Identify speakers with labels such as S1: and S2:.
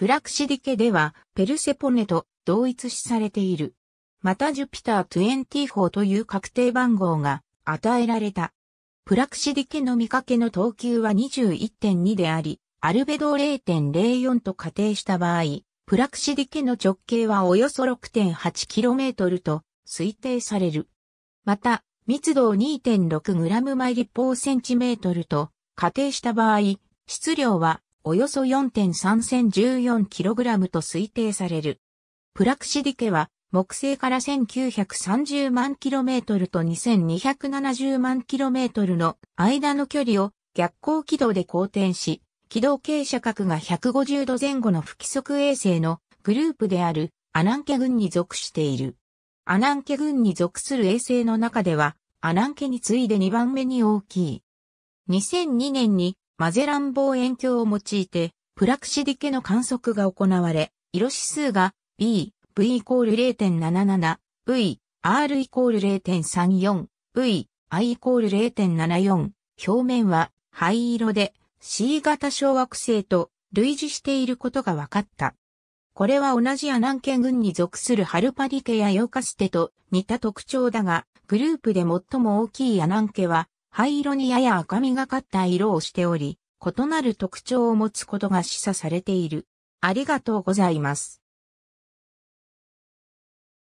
S1: プラクシディケでは、ペルセポネと同一視されている。またジュピター24という確定番号が与えられた。プラクシディケの見かけの等級は21.2であり、アルベドを0.04と仮定した場合、プラクシディケの直径はおよそ 6.8km と推定される。また、密度を 2.6g 毎立方センチメートルと仮定した場合、質量はおよそ 4.3014kg と推定される。プラクシディケは、木星から1930万 km と2270万 km の間の距離を逆光軌道で公転し、軌道傾斜角が150度前後の不規則衛星のグループであるアナンケ群に属している。アナンケ群に属する衛星の中では、アナンケに次いで2番目に大きい。2002年にマゼラン望遠鏡を用いて、プラクシディケの観測が行われ、色指数が B、V イコール0.77、V、R イコール0.34、V、I イコール0.74、表面は灰色で C 型小惑星と類似していることが分かった。これは同じアナンケ群に属するハルパディケやヨカステと似た特徴だが、グループで最も大きいアナンケは灰色にやや赤みがかった色をしており、異なる特徴を持つことが示唆されている。ありがとうございます。